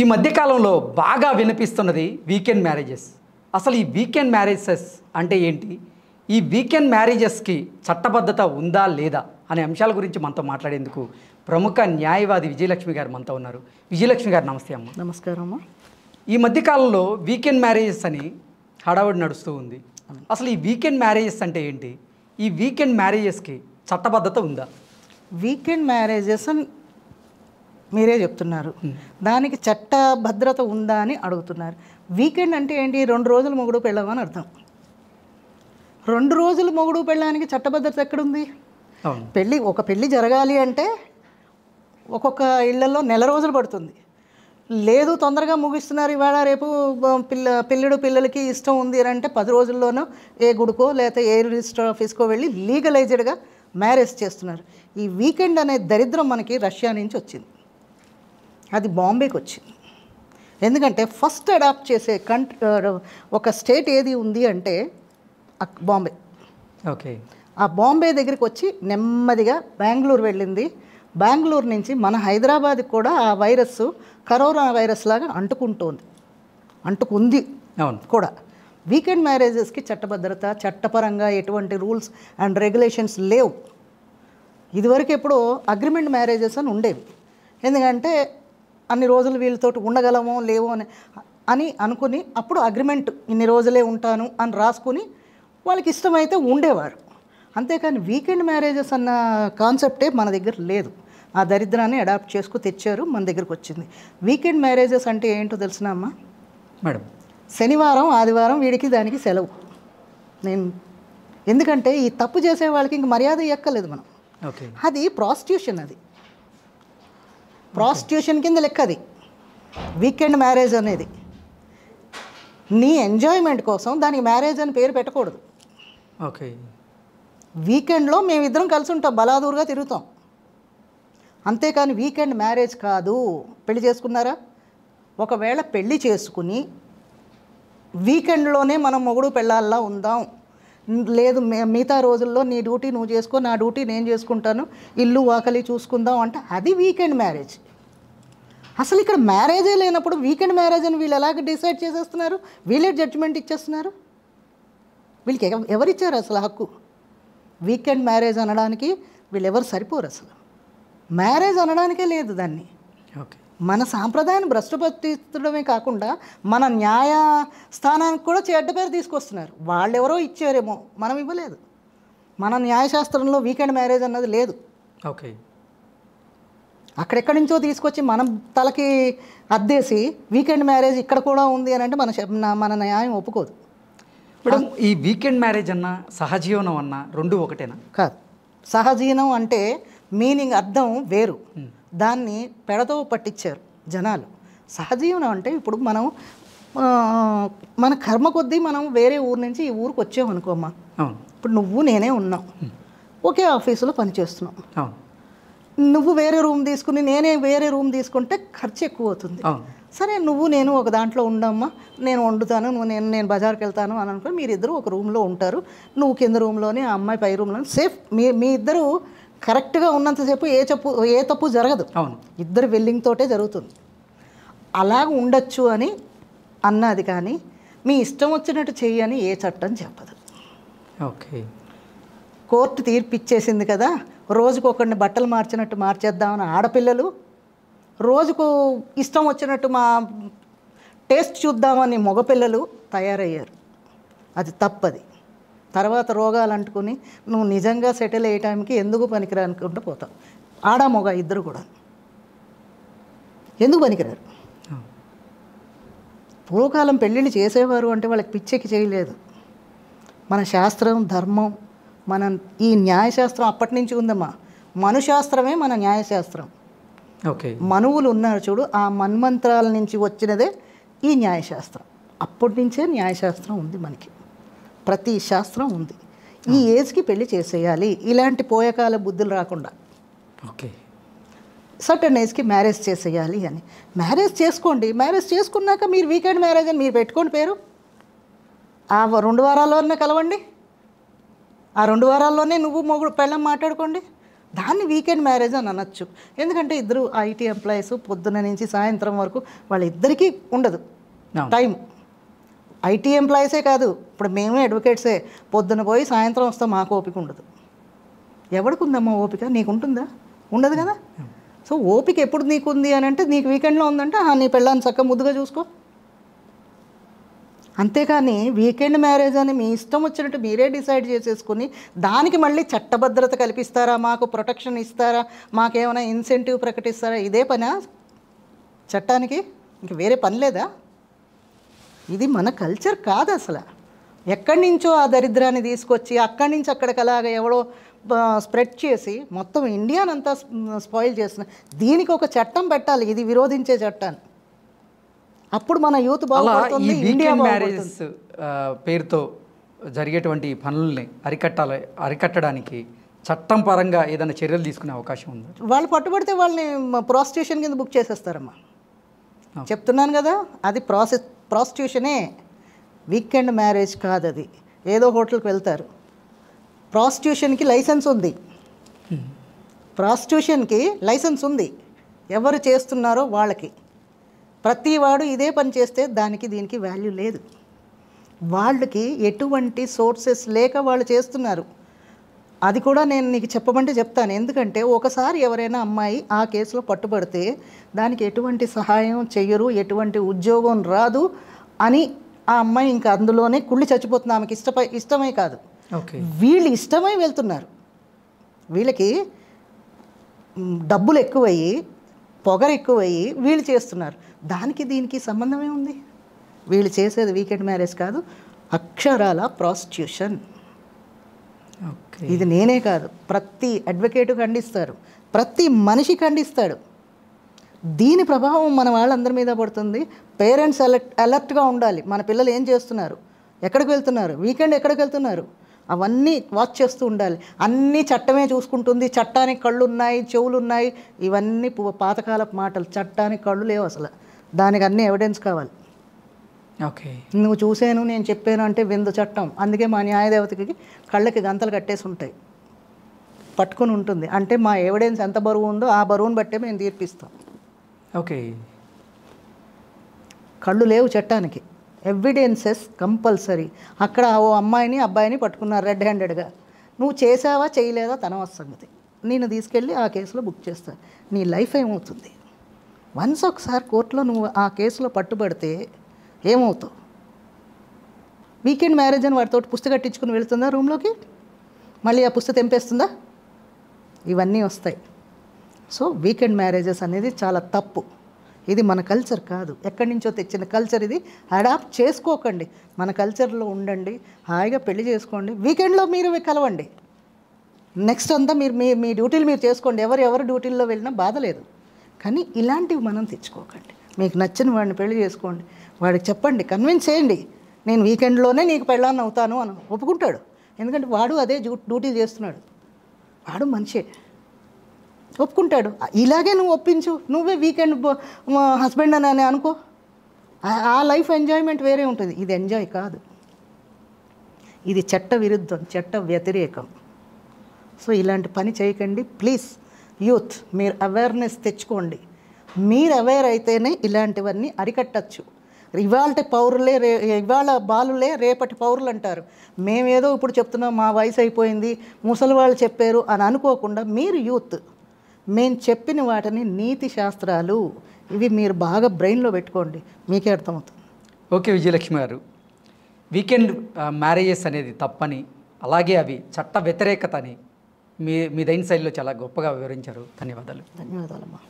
ఈ మధ్యకాలంలో బాగా వినిపిస్తున్నది వీకెండ్ మ్యారేజెస్ అసలు ఈ వీకెండ్ మ్యారేజెస్ అంటే ఏంటి ఈ వీకెండ్ మ్యారేజెస్కి చట్టబద్ధత ఉందా లేదా అనే అంశాల గురించి మనతో మాట్లాడేందుకు ప్రముఖ న్యాయవాది విజయలక్ష్మి గారు మనతో ఉన్నారు విజయలక్ష్మి గారు నమస్తే అమ్మ నమస్కారం అమ్మ ఈ మధ్యకాలంలో వీకెండ్ మ్యారేజెస్ అని హడావుడి నడుస్తూ ఉంది అసలు ఈ వీకెండ్ మ్యారేజెస్ అంటే ఏంటి ఈ వీకెండ్ మ్యారేజెస్కి చట్టబద్ధత ఉందా వీకెండ్ మ్యారేజెస్ మీరే చెప్తున్నారు దానికి చట్ట భద్రత ఉందా అని అడుగుతున్నారు వీకెండ్ అంటే ఏంటి రెండు రోజులు మొగుడు పెళ్ళమని అర్థం రెండు రోజులు మొగుడు పెళ్ళడానికి చట్టభద్రత ఎక్కడుంది పెళ్ళి ఒక పెళ్ళి జరగాలి అంటే ఒక్కొక్క ఇళ్లలో నెల రోజులు పడుతుంది లేదు తొందరగా ముగిస్తున్నారు ఇవాళ రేపు పిల్ల పిల్లడు పిల్లలకి ఇష్టం ఉంది అని అంటే పది రోజుల్లోనో ఏ గుడికో లేకపోతే ఏ రిజిస్టర్ ఆఫీస్కో వెళ్ళి లీగలైజ్డ్గా మ్యారేజ్ చేస్తున్నారు ఈ వీకెండ్ అనే దరిద్రం మనకి రష్యా నుంచి వచ్చింది అది బాంబేకి వచ్చింది ఎందుకంటే ఫస్ట్ అడాప్ట్ చేసే కంట్రీ ఒక స్టేట్ ఏది ఉంది అంటే బాంబే ఓకే ఆ బాంబే దగ్గరికి వచ్చి నెమ్మదిగా బెంగళూరు వెళ్ళింది బెంగళూరు నుంచి మన హైదరాబాద్కి కూడా ఆ వైరస్ కరోనా వైరస్ లాగా అంటుకుంటుంది అంటుకుంది అవును కూడా వీకెండ్ మ్యారేజెస్కి చట్టభద్రత చట్టపరంగా ఎటువంటి రూల్స్ అండ్ రెగ్యులేషన్స్ లేవు ఇదివరకు ఎప్పుడో అగ్రిమెంట్ మ్యారేజెస్ అని ఉండేవి ఎందుకంటే అన్ని రోజులు వీళ్ళతోటి ఉండగలమో లేవో అని అని అనుకుని అప్పుడు అగ్రిమెంట్ ఇన్ని రోజులే ఉంటాను అని రాసుకుని వాళ్ళకి ఇష్టమైతే ఉండేవారు అంతేకాని వీకెండ్ మ్యారేజెస్ అన్న కాన్సెప్టే మన దగ్గర లేదు ఆ దరిద్రాన్ని అడాప్ట్ చేసుకు తెచ్చారు మన దగ్గరకు వచ్చింది వీకెండ్ మ్యారేజెస్ అంటే ఏంటో తెలిసిన అమ్మా మేడం శనివారం ఆదివారం వీడికి దానికి సెలవు నేను ఎందుకంటే ఈ తప్పు చేసే వాళ్ళకి ఇంక మర్యాద ఎక్కలేదు మనం అది ప్రాస్టిట్యూషన్ అది ప్రాస్టిట్యూషన్ కింద లెక్క అది వీకెండ్ మ్యారేజ్ అనేది నీ ఎంజాయ్మెంట్ కోసం దానికి మ్యారేజ్ అని పేరు పెట్టకూడదు ఓకే వీకెండ్లో మేమిద్దరం కలిసి ఉంటాం బలాదూరుగా తిరుగుతాం అంతేకాని వీకెండ్ మ్యారేజ్ కాదు పెళ్లి చేసుకున్నారా ఒకవేళ పెళ్ళి చేసుకుని వీకెండ్లోనే మనం మొగుడు పెళ్ళాల్లా ఉందాం లేదు మిగతా రోజుల్లో నీ డ్యూటీ నువ్వు చేసుకో నా డ్యూటీ నేను చేసుకుంటాను ఇల్లు వాకలి చూసుకుందాం అంటే అది వీకెండ్ మ్యారేజ్ అసలు ఇక్కడ మ్యారేజే లేనప్పుడు వీకెండ్ మ్యారేజ్ అని వీళ్ళు ఎలాగ డిసైడ్ చేసేస్తున్నారు వీళ్ళే జడ్జిమెంట్ ఇచ్చేస్తున్నారు వీళ్ళకి ఎవరిచ్చారు అసలు హక్కు వీకెండ్ మ్యారేజ్ అనడానికి వీళ్ళు ఎవరు సరిపోరు అసలు మ్యారేజ్ అనడానికే లేదు దాన్ని ఓకే మన సాంప్రదాయాన్ని భ్రష్టపట్టించడమే కాకుండా మన న్యాయ స్థానానికి కూడా చెడ్డ పేరు తీసుకొస్తున్నారు ఎవరో ఇచ్చారేమో మనం ఇవ్వలేదు మన న్యాయశాస్త్రంలో వీకెండ్ మ్యారేజ్ అన్నది లేదు ఓకే అక్కడెక్కడి నుంచో తీసుకొచ్చి మనం తలకి అద్దేసి వీకెండ్ మ్యారేజ్ ఇక్కడ కూడా ఉంది అని అంటే మన మన న్యాయం ఒప్పుకోదు ఇప్పుడు ఈ వీకెండ్ మ్యారేజ్ అన్న సహజీవనం అన్న రెండు ఒకటేనా కాదు సహజీవనం అంటే మీనింగ్ అర్థం వేరు దాన్ని పెడతో పట్టించారు జనాలు సహజీవనం అంటే ఇప్పుడు మనం మన కర్మ కొద్దీ మనం వేరే ఊరు నుంచి ఈ ఊరికి వచ్చామనుకోమ్మా ఇప్పుడు నువ్వు నేనే ఉన్నావు ఒకే ఆఫీసులో పనిచేస్తున్నావు నువ్వు వేరే రూమ్ తీసుకుని నేనే వేరే రూమ్ తీసుకుంటే ఖర్చు ఎక్కువ అవుతుంది సరే నువ్వు నేను ఒక దాంట్లో ఉండమ్మా నేను వండుతాను నువ్వు నేను నేను బజార్కి వెళ్తాను అని అనుకుని మీరిద్దరు ఒక రూమ్లో ఉంటారు నువ్వు కింద రూమ్లోని ఆ అమ్మాయి పై రూమ్లో సేఫ్ మీ మీ ఇద్దరు కరెక్ట్గా ఉన్నంతసేపు ఏ తప్పు ఏ తప్పు జరగదు అవును ఇద్దరు వెల్లింగ్తోటే జరుగుతుంది అలాగ ఉండొచ్చు అని అన్నది కానీ మీ ఇష్టం వచ్చినట్టు చెయ్యని ఏ చట్టం చెప్పదు ఓకే కోర్టు తీర్పిచ్చేసింది కదా రోజుకు ఒకరిని బట్టలు మార్చినట్టు మార్చేద్దామని ఆడపిల్లలు రోజుకు ఇష్టం వచ్చినట్టు మా టేస్ట్ చూద్దామని మగపిల్లలు తయారయ్యారు అది తప్పది తర్వాత రోగాలు అంటుకుని నువ్వు నిజంగా సెటిల్ అయ్యే టైంకి ఎందుకు పనికిరా అనుకుంటూ పోతావు ఆడ మగ ఇద్దరు కూడా ఎందుకు పనికిరారు పూర్వకాలం పెళ్ళిళ్ళు చేసేవారు అంటే వాళ్ళకి పిచ్చెక్కి చేయలేదు మన శాస్త్రం ధర్మం మనం ఈ న్యాయశాస్త్రం అప్పటి నుంచి ఉందమ్మా మనుశాస్త్రమే మన న్యాయశాస్త్రం ఓకే మనువులు ఉన్నారు చూడు ఆ మన్మంత్రాల నుంచి వచ్చినదే ఈ న్యాయశాస్త్రం అప్పటి నుంచే న్యాయశాస్త్రం ఉంది మనకి ప్రతి శాస్త్రం ఉంది ఈ ఏజ్కి పెళ్లి చేసేయాలి ఇలాంటి పోయకాల బుద్ధులు రాకుండా ఓకే సర్టన్ ఏజ్కి మ్యారేజ్ చేసేయాలి అని మ్యారేజ్ చేసుకోండి మ్యారేజ్ చేసుకున్నాక మీరు వీకెండ్ మ్యారేజ్ అని మీరు పెట్టుకోండి పేరు ఆ రెండు వారాల్లోనే కలవండి ఆ రెండు వారాల్లోనే నువ్వు మొగుడు పెళ్ళం మాట్లాడుకోండి దాన్ని వీకెండ్ మ్యారేజ్ అని అనొచ్చు ఎందుకంటే ఇద్దరు ఐటీ ఎంప్లాయీస్ పొద్దున నుంచి సాయంత్రం వరకు వాళ్ళిద్దరికీ ఉండదు టైం ఐటీ ఎంప్లాయీసే కాదు ఇప్పుడు మేమే అడ్వకేట్సే పొద్దున పోయి సాయంత్రం వస్తాం మాకు ఓపిక ఉండదు ఎవరికి ఉందమ్మా ఓపిక నీకు ఉంటుందా ఉండదు కదా సో ఓపిక ఎప్పుడు నీకుంది అని అంటే నీకు వీకెండ్లో ఉందంటే నీ పెళ్ళాన్ని చక్క ముద్దుగా చూసుకో అంతేకాని వీకెండ్ మ్యారేజ్ అని మీ ఇష్టం వచ్చినట్టు మీరే డిసైడ్ చేసేసుకుని దానికి మళ్ళీ చట్టభద్రత కల్పిస్తారా మాకు ప్రొటెక్షన్ ఇస్తారా మాకేమైనా ఇన్సెంటివ్ ప్రకటిస్తారా ఇదే పనా చట్టానికి ఇంక వేరే పని లేదా ఇది మన కల్చర్ కాదు అసలు ఎక్కడి నుంచో ఆ దరిద్రాన్ని తీసుకొచ్చి అక్కడి నుంచి అక్కడికి అలాగ ఎవడో స్ప్రెడ్ చేసి మొత్తం ఇండియానంతా స్పాయిల్ చేస్తున్నాయి దీనికి ఒక చట్టం పెట్టాలి ఇది విరోధించే చట్టాన్ని అప్పుడు మన యూత్ మ్యారేజెస్ పేరుతో జరిగేటువంటి పనుల్ని అరికట్టాలి అరికట్టడానికి చట్టం పరంగా ఏదైనా చర్యలు తీసుకునే అవకాశం ఉంది వాళ్ళు పట్టుబడితే వాళ్ళని ప్రాస్టిట్యూషన్ కింద బుక్ చేసేస్తారమ్మా చెప్తున్నాను కదా అది ప్రాసెస్ ప్రాస్టిట్యూషనే వీకెండ్ మ్యారేజ్ కాదు అది ఏదో హోటల్కి వెళ్తారు ప్రాస్టిట్యూషన్కి లైసెన్స్ ఉంది ప్రాస్టిట్యూషన్కి లైసెన్స్ ఉంది ఎవరు చేస్తున్నారో వాళ్ళకి ప్రతివాడు ఇదే పని చేస్తే దానికి దీనికి వాల్యూ లేదు వాళ్ళకి ఎటువంటి సోర్సెస్ లేక వాళ్ళు చేస్తున్నారు అది కూడా నేను నీకు చెప్పమంటే చెప్తాను ఎందుకంటే ఒకసారి ఎవరైనా అమ్మాయి ఆ కేసులో పట్టుబడితే దానికి ఎటువంటి సహాయం చెయ్యరు ఎటువంటి ఉద్యోగం రాదు అని ఆ అమ్మాయి ఇంకా అందులోనే కుళ్ళి చచ్చిపోతుంది ఆమెకి ఇష్టపై ఇష్టమే కాదు వీళ్ళు ఇష్టమై వెళ్తున్నారు వీళ్ళకి డబ్బులు ఎక్కువయ్యి పొగరు ఎక్కువయ్యి వీళ్ళు చేస్తున్నారు దానికి దీనికి సంబంధమే ఉంది వీళ్ళు చేసేది వీకెండ్ మ్యారేజ్ కాదు అక్షరాల ప్రాస్టిట్యూషన్ ఇది నేనే కాదు ప్రతి అడ్వకేట్ ఖండిస్తారు ప్రతి మనిషి ఖండిస్తాడు దీని ప్రభావం మన వాళ్ళందరి మీద పడుతుంది పేరెంట్స్ అలర్ట్ అలర్ట్గా ఉండాలి మన పిల్లలు ఏం చేస్తున్నారు ఎక్కడికి వెళ్తున్నారు వీకెండ్ ఎక్కడికి వెళ్తున్నారు అవన్నీ వాచ్ చేస్తూ ఉండాలి అన్నీ చట్టమే చూసుకుంటుంది చట్టానికి కళ్ళు ఉన్నాయి చెవులు ఉన్నాయి ఇవన్నీ పాతకాలపు మాటలు చట్టానికి కళ్ళు లేవు అసలు దానికి అన్ని ఎవిడెన్స్ కావాలి ఓకే నువ్వు చూసాను నేను చెప్పాను అంటే విందు చట్టం అందుకే మా న్యాయదేవతకి కళ్ళకి గంతలు కట్టేసి ఉంటాయి పట్టుకుని ఉంటుంది అంటే మా ఎవిడెన్స్ ఎంత బరువు ఉందో ఆ బరువును బట్టే మేము తీర్పిస్తాం ఓకే కళ్ళు లేవు చట్టానికి ఎవిడెన్సెస్ కంపల్సరీ అక్కడ ఓ అమ్మాయిని అబ్బాయిని పట్టుకున్నారు రెడ్ హ్యాండెడ్గా నువ్వు చేసావా చేయలేదా తన సంగతి నేను తీసుకెళ్ళి ఆ కేసులో బుక్ చేస్తాను నీ లైఫ్ ఏమవుతుంది వన్స్ ఒకసారి కోర్టులో నువ్వు ఆ కేసులో పట్టుబడితే ఏమవుతావు వీకెండ్ మ్యారేజ్ అని వాడితో పుస్తక కట్టించుకుని వెళుతుందా రూమ్లోకి మళ్ళీ ఆ పుస్తకం తెంపేస్తుందా ఇవన్నీ వస్తాయి సో వీకెండ్ మ్యారేజెస్ అనేది చాలా తప్పు ఇది మన కల్చర్ కాదు ఎక్కడి నుంచో తెచ్చిన కల్చర్ ఇది అడాప్ట్ చేసుకోకండి మన కల్చర్లో ఉండండి హాయిగా పెళ్లి చేసుకోండి వీకెండ్లో మీరు కలవండి నెక్స్ట్ అంతా మీరు మీ మీ డ్యూటీలు మీరు చేసుకోండి ఎవరు ఎవరు డ్యూటీల్లో వెళ్ళినా బాధ లేదు కానీ ఇలాంటివి మనం తెచ్చుకోకండి మీకు నచ్చిన వాడిని పెళ్లి చేసుకోండి వాడికి చెప్పండి కన్విన్స్ చేయండి నేను వీకెండ్లోనే నీకు పెళ్ళాన్ని అవుతాను అని ఒప్పుకుంటాడు ఎందుకంటే వాడు అదే డ్యూటీ చేస్తున్నాడు వాడు మనిషే ఒప్పుకుంటాడు ఇలాగే నువ్వు ఒప్పించు నువ్వే వీకెండ్ హస్బెండ్ అని అనుకో ఆ లైఫ్ ఎంజాయ్మెంట్ వేరే ఉంటుంది ఇది ఎంజాయ్ కాదు ఇది చట్ట విరుద్ధం చట్ట వ్యతిరేకం సో ఇలాంటి పని చేయకండి ప్లీజ్ యూత్ మీరు అవేర్నెస్ తెచ్చుకోండి మీరు అవేర్ అయితేనే ఇలాంటివన్నీ అరికట్టచ్చు ఇవాళ పౌరులే రే ఇవాళ బాలులే రేపటి పౌరులు అంటారు మేమేదో ఇప్పుడు చెప్తున్నాం మా వయసు అయిపోయింది ముసలి వాళ్ళు చెప్పారు అని అనుకోకుండా మీరు యూత్ మేము చెప్పిన వాటిని నీతి శాస్త్రాలు ఇవి మీరు బాగా బ్రెయిన్లో పెట్టుకోండి మీకే అర్థమవుతుంది ఓకే విజయలక్ష్మి గారు వీకెండ్ మ్యారేజెస్ అనేది తప్పని అలాగే అవి చట్ట వ్యతిరేకత అని మీ మీ దైన్ శైలిలో చాలా గొప్పగా వివరించారు ధన్యవాదాలు ధన్యవాదాలమ్మా